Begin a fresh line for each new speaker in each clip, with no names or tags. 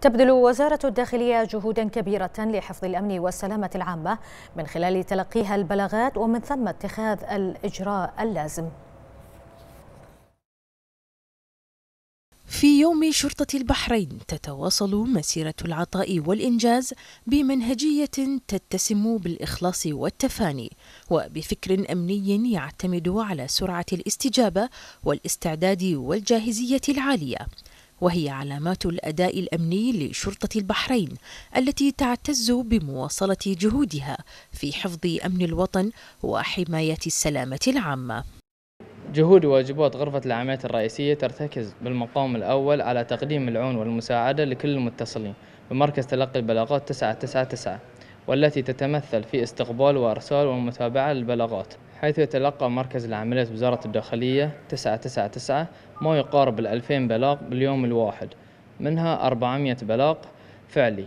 تبذل
وزارة الداخلية جهودا كبيرة لحفظ الأمن والسلامة العامة من خلال تلقيها البلاغات ومن ثم اتخاذ الإجراء اللازم في يوم شرطة البحرين تتواصل مسيرة العطاء والإنجاز بمنهجية تتسم بالإخلاص والتفاني وبفكر أمني يعتمد على سرعة الاستجابة والاستعداد والجاهزية العالية وهي علامات الأداء الأمني لشرطة البحرين التي تعتز بمواصلة جهودها في حفظ أمن الوطن وحماية السلامة العامة
جهود وواجبات غرفة العمليات الرئيسية ترتكز بالمقام الأول على تقديم العون والمساعدة لكل المتصلين بمركز تلقي البلاغات 999 والتي تتمثل في استقبال وإرسال ومتابعة للبلاغات حيث يتلقى مركز العمليات وزارة الداخلية 999 ما يقارب الألفين بلاغ باليوم الواحد منها 400 بلاغ فعلي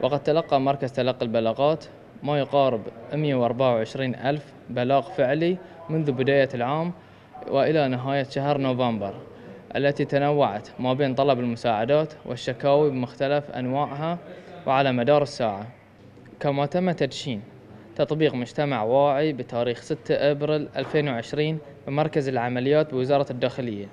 وقد تلقى مركز تلقي البلاغات ما يقارب 124 ألف بلاغ فعلي منذ بداية العام وإلى نهاية شهر نوفمبر التي تنوعت ما بين طلب المساعدات والشكاوي بمختلف أنواعها وعلى مدار الساعة كما تم تدشين تطبيق مجتمع واعي بتاريخ 6 أبريل 2020 بمركز العمليات بوزارة الداخلية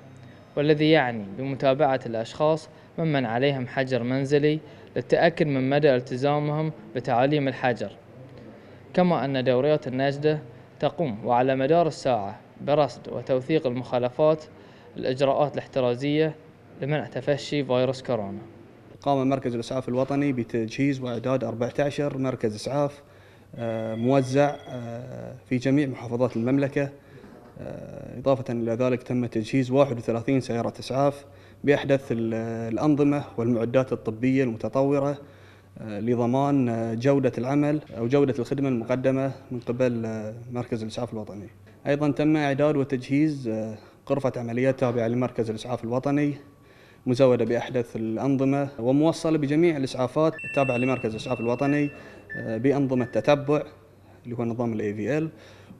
والذي يعني بمتابعة الأشخاص ممن عليهم حجر منزلي للتأكد من مدى التزامهم بتعاليم الحجر كما أن دوريات النجدة تقوم وعلى مدار الساعة برصد وتوثيق المخالفات الإجراءات الاحترازية لمنع تفشي فيروس كورونا
قام مركز الإسعاف الوطني بتجهيز وإعداد 14 مركز إسعاف آه، موزع آه، في جميع محافظات المملكة آه، إضافة إلى ذلك تم تجهيز 31 سيارة إسعاف بأحدث الأنظمة والمعدات الطبية المتطورة لضمان جودة العمل أو جودة الخدمة المقدمة من قبل مركز الإسعاف الوطني أيضا تم إعداد وتجهيز غرفة عمليات تابعة لمركز الإسعاف الوطني مزودة بأحدث الأنظمة وموصلة بجميع الإسعافات التابعة لمركز الإسعاف الوطني آه، بأنظمة تتبع اللي هو نظام الاي في ال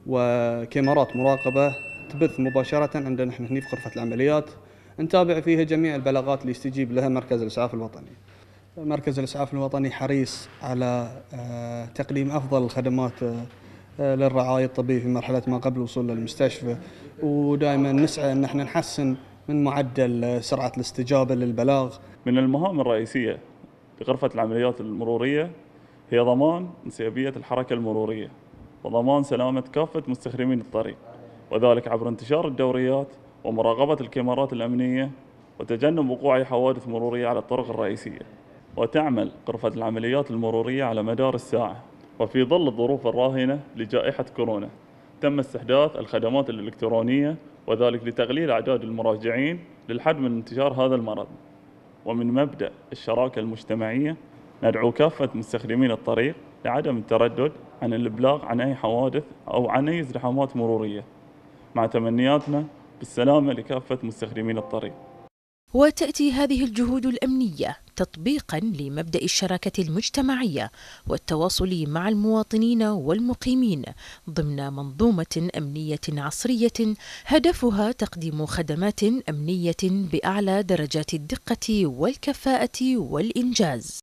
وكاميرات مراقبة تبث مباشرة عندنا نحن هنا في غرفة العمليات نتابع فيها جميع البلاغات اللي يستجيب لها مركز الإسعاف الوطني مركز الإسعاف الوطني حريص على آه، تقديم أفضل الخدمات آه، للرعاية الطبية في مرحلة ما قبل الوصول للمستشفى ودائما نسعى أن احنا نحسن
من معدل سرعة الاستجابة للبلاغ من المهام الرئيسية لغرفة العمليات المرورية هي ضمان انسيابية الحركة المرورية وضمان سلامة كافة مستخدمين الطريق وذلك عبر انتشار الدوريات ومراقبة الكاميرات الأمنية وتجنب وقوع أي حوادث مرورية على الطرق الرئيسية وتعمل غرفة العمليات المرورية على مدار الساعة وفي ظل الظروف الراهنة لجائحة كورونا تم استحداث الخدمات الإلكترونية وذلك لتقليل أعداد المراجعين للحد من انتشار هذا المرض ومن مبدأ الشراكة المجتمعية ندعو كافة مستخدمين الطريق لعدم التردد عن الإبلاغ عن أي حوادث أو عن أي ازدحامات مرورية مع تمنياتنا بالسلامة لكافة مستخدمين الطريق
وتأتي هذه الجهود الأمنية تطبيقا لمبدأ الشراكة المجتمعية والتواصل مع المواطنين والمقيمين ضمن منظومة أمنية عصرية هدفها تقديم خدمات أمنية بأعلى درجات الدقة والكفاءة والإنجاز